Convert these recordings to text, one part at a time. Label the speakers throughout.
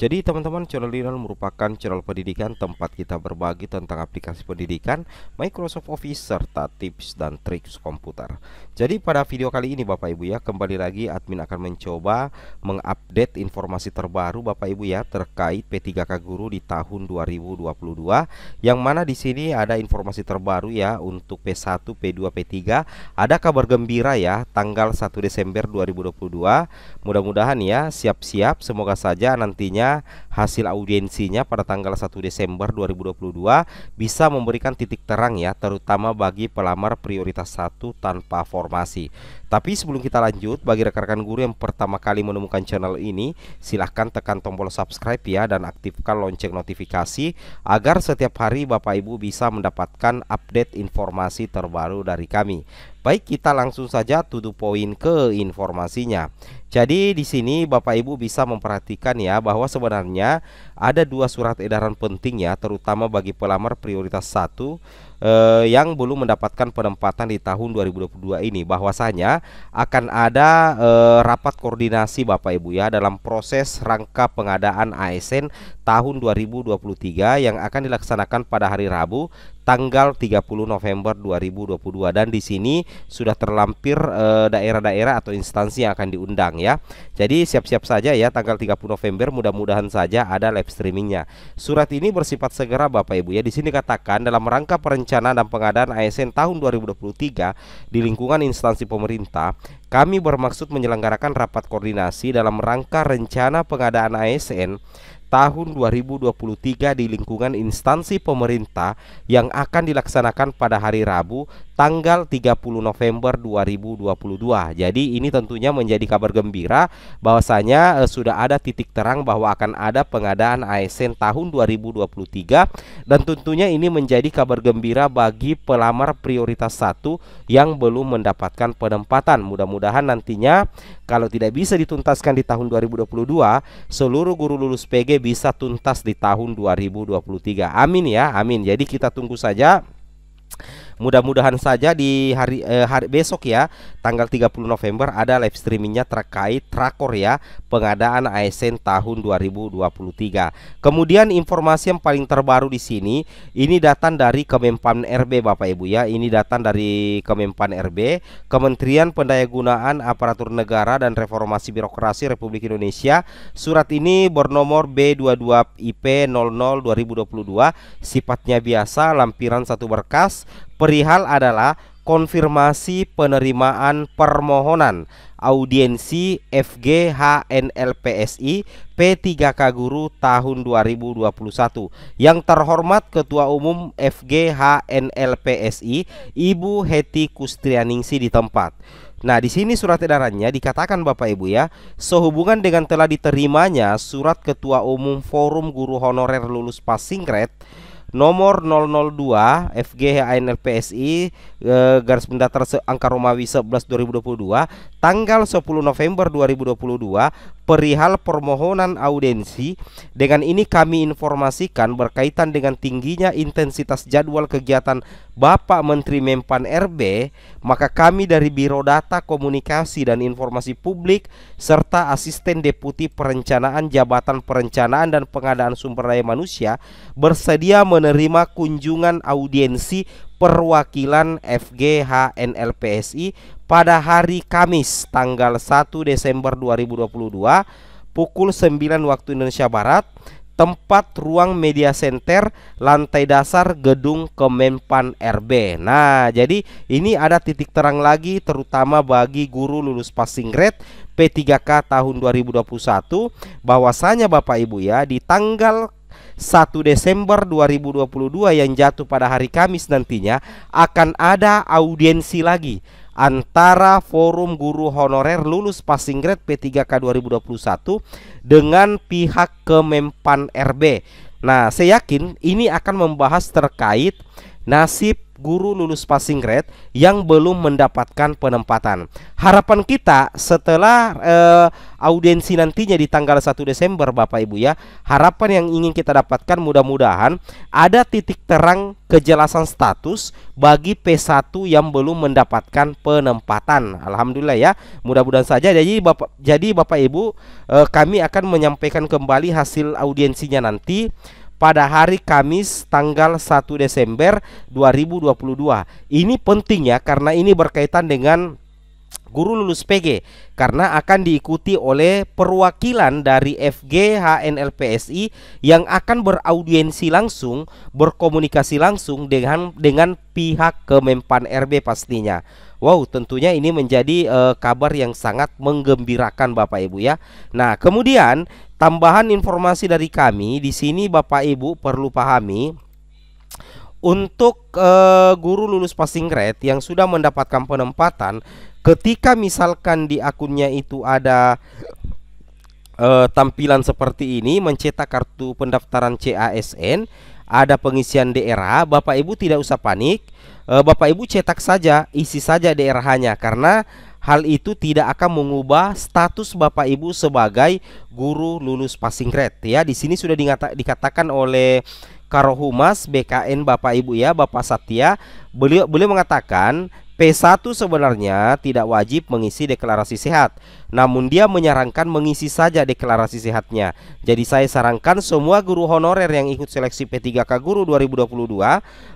Speaker 1: jadi teman-teman channel Linal merupakan channel pendidikan tempat kita berbagi tentang aplikasi pendidikan Microsoft Office serta tips dan trik komputer Jadi pada video kali ini Bapak Ibu ya kembali lagi admin akan mencoba mengupdate informasi terbaru Bapak Ibu ya terkait P3K Guru di tahun 2022 Yang mana di sini ada informasi terbaru ya untuk P1, P2, P3 Ada kabar gembira ya tanggal 1 Desember 2022 Mudah-mudahan ya siap-siap semoga saja nantinya hasil audiensinya pada tanggal 1 Desember 2022 bisa memberikan titik terang ya terutama bagi pelamar prioritas 1 tanpa formasi. Tapi sebelum kita lanjut bagi rekan-rekan guru yang pertama kali menemukan channel ini silahkan tekan tombol subscribe ya dan aktifkan lonceng notifikasi agar setiap hari Bapak Ibu bisa mendapatkan update informasi terbaru dari kami. Baik kita langsung saja tutup poin ke informasinya. Jadi di sini Bapak Ibu bisa memperhatikan ya bahwa sebenarnya ada dua surat edaran penting ya terutama bagi pelamar prioritas 1 eh, yang belum mendapatkan penempatan di tahun 2022 ini bahwasanya akan ada eh, rapat koordinasi Bapak Ibu ya dalam proses rangka pengadaan ASN tahun 2023 yang akan dilaksanakan pada hari Rabu tanggal 30 November 2022 dan di sini sudah terlampir eh, daerah-daerah atau instansi yang akan diundang ya. Jadi siap-siap saja ya tanggal 30 November mudah-mudahan saja ada live streamingnya. Surat ini bersifat segera Bapak Ibu ya. Di sini katakan dalam rangka perencanaan dan pengadaan ASN tahun 2023 di lingkungan instansi pemerintah, kami bermaksud menyelenggarakan rapat koordinasi dalam rangka rencana pengadaan ASN tahun 2023 di lingkungan instansi pemerintah yang akan dilaksanakan pada hari Rabu tanggal 30 November 2022. Jadi ini tentunya menjadi kabar gembira bahwasanya eh, sudah ada titik terang bahwa akan ada pengadaan ASN tahun 2023 dan tentunya ini menjadi kabar gembira bagi pelamar prioritas satu yang belum mendapatkan penempatan. Mudah-mudahan nantinya kalau tidak bisa dituntaskan di tahun 2022, seluruh guru lulus PG bisa tuntas di tahun 2023. Amin ya, amin. Jadi kita tunggu saja Mudah-mudahan saja di hari eh, hari besok ya, tanggal 30 November ada live streamingnya terkait trakor ya, pengadaan ASN tahun 2023. Kemudian informasi yang paling terbaru di sini, ini datang dari Kemenpan RB Bapak Ibu ya. Ini datang dari Kemenpan RB, Kementerian Pendayagunaan Aparatur Negara dan Reformasi Birokrasi Republik Indonesia. Surat ini bernomor B22 IP 00 2022, sifatnya biasa lampiran satu berkas perihal adalah konfirmasi penerimaan permohonan audiensi FGHNLPSI P3K Guru tahun 2021. Yang terhormat Ketua Umum FGHNLPSI Ibu Heti Kustrianingsi di tempat. Nah, di sini surat edarannya dikatakan Bapak Ibu ya, sehubungan dengan telah diterimanya surat Ketua Umum Forum Guru Honorer Lulus Pasingkret nomor 002 FG ANLPSI e, eh, garis benda angka Romawi 11 2022 tanggal 10 November 2022 perihal permohonan audiensi, Dengan ini kami informasikan berkaitan dengan tingginya intensitas jadwal kegiatan Bapak Menteri Mempan RB, maka kami dari Biro Data Komunikasi dan Informasi Publik serta Asisten Deputi Perencanaan Jabatan Perencanaan dan Pengadaan Sumber Daya Manusia bersedia menerima kunjungan audiensi perwakilan FGHNLPSI pada hari Kamis tanggal 1 Desember 2022 pukul 9 waktu Indonesia Barat tempat ruang media center lantai dasar gedung Kemenpan RB. Nah, jadi ini ada titik terang lagi terutama bagi guru lulus passing grade P3K tahun 2021 bahwasanya Bapak Ibu ya di tanggal 1 Desember 2022 yang jatuh pada hari Kamis nantinya akan ada audiensi lagi antara Forum Guru Honorer Lulus Passing Grade P3K 2021 dengan pihak Kemenpan RB. Nah, saya yakin ini akan membahas terkait nasib guru lulus passing grade yang belum mendapatkan penempatan. Harapan kita setelah eh, audiensi nantinya di tanggal 1 Desember Bapak Ibu ya, harapan yang ingin kita dapatkan mudah-mudahan ada titik terang kejelasan status bagi P1 yang belum mendapatkan penempatan. Alhamdulillah ya. Mudah-mudahan saja jadi Bapak jadi Bapak Ibu eh, kami akan menyampaikan kembali hasil audiensinya nanti pada hari Kamis tanggal 1 Desember 2022. Ini penting ya karena ini berkaitan dengan guru lulus PG karena akan diikuti oleh perwakilan dari FG HNLPSI yang akan beraudiensi langsung, berkomunikasi langsung dengan dengan pihak Kemenpan RB pastinya. Wow, tentunya ini menjadi uh, kabar yang sangat menggembirakan Bapak Ibu ya. Nah, kemudian tambahan informasi dari kami di sini Bapak Ibu perlu pahami untuk uh, guru lulus passing grade yang sudah mendapatkan penempatan ketika misalkan di akunnya itu ada uh, tampilan seperti ini mencetak kartu pendaftaran CASN ada pengisian daerah Bapak Ibu tidak usah panik uh, Bapak Ibu cetak saja isi saja daerahnya karena hal itu tidak akan mengubah status Bapak Ibu sebagai guru lulus passing grade ya di sini sudah dikatakan oleh Karohumas BKN Bapak Ibu ya Bapak Satya beliau beliau mengatakan P1 sebenarnya tidak wajib mengisi deklarasi sehat, namun dia menyarankan mengisi saja deklarasi sehatnya. Jadi saya sarankan semua guru honorer yang ikut seleksi P3K Guru 2022,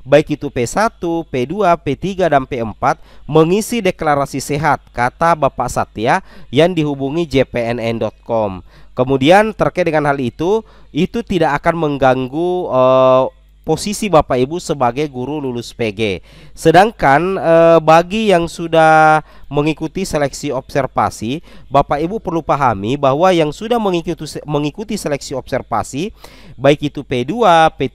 Speaker 1: baik itu P1, P2, P3 dan P4 mengisi deklarasi sehat, kata Bapak Satya yang dihubungi jpnn.com. Kemudian terkait dengan hal itu, itu tidak akan mengganggu uh, posisi Bapak Ibu sebagai guru lulus PG. Sedangkan e, bagi yang sudah mengikuti seleksi observasi, Bapak Ibu perlu pahami bahwa yang sudah mengikuti mengikuti seleksi observasi baik itu P2, P3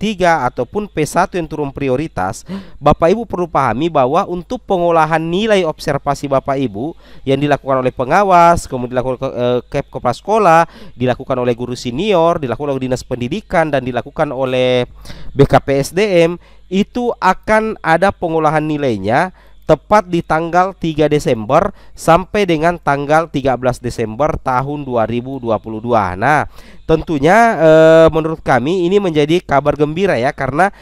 Speaker 1: ataupun P1 yang turun prioritas, Bapak Ibu perlu pahami bahwa untuk pengolahan nilai observasi Bapak Ibu yang dilakukan oleh pengawas, kemudian dilakukan e, ke kepala sekolah, dilakukan oleh guru senior, dilakukan oleh dinas pendidikan dan dilakukan oleh BK PSDM itu akan ada pengolahan nilainya tepat di tanggal 3 Desember sampai dengan tanggal 13 Desember tahun 2022. Nah, tentunya e, menurut kami ini menjadi kabar gembira ya karena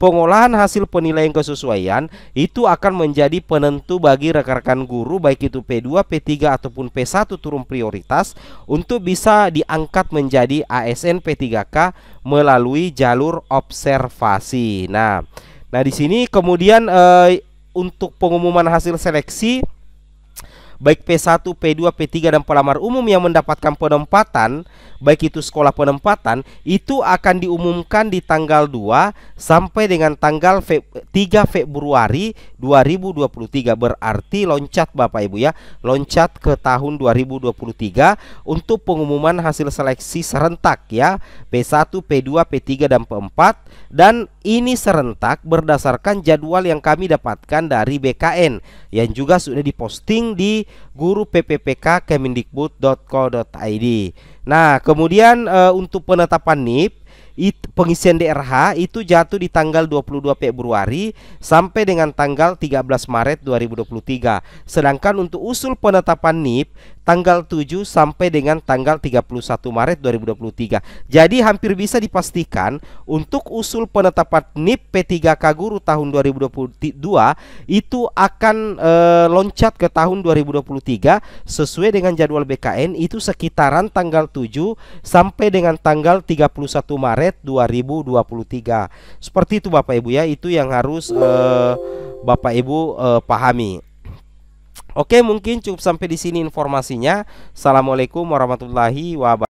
Speaker 1: Pengolahan hasil penilaian kesesuaian itu akan menjadi penentu bagi rekan-rekan guru baik itu P2, P3 ataupun P1 turun prioritas untuk bisa diangkat menjadi ASN P3K melalui jalur observasi. Nah, nah di sini kemudian eh, untuk pengumuman hasil seleksi baik P1, P2, P3 dan pelamar umum yang mendapatkan penempatan, baik itu sekolah penempatan, itu akan diumumkan di tanggal 2 sampai dengan tanggal 3 Februari 2023. Berarti loncat Bapak Ibu ya, loncat ke tahun 2023 untuk pengumuman hasil seleksi serentak ya, P1, P2, P3 dan P4 dan ini serentak berdasarkan jadwal yang kami dapatkan dari BKN yang juga sudah diposting di guru pppk kemendikbud.co.id. Nah, kemudian e, untuk penetapan NIP it, pengisian DRH itu jatuh di tanggal 22 Februari sampai dengan tanggal 13 Maret 2023. Sedangkan untuk usul penetapan NIP tanggal 7 sampai dengan tanggal 31 Maret 2023. Jadi hampir bisa dipastikan untuk usul penetapan NIP P3K Guru tahun 2022 itu akan e, loncat ke tahun 2023 sesuai dengan jadwal BKN itu sekitaran tanggal 7 sampai dengan tanggal 31 Maret 2023. Seperti itu Bapak Ibu ya, itu yang harus e, Bapak Ibu e, pahami. Oke, mungkin cukup sampai di sini informasinya. Assalamualaikum warahmatullahi wabarakatuh.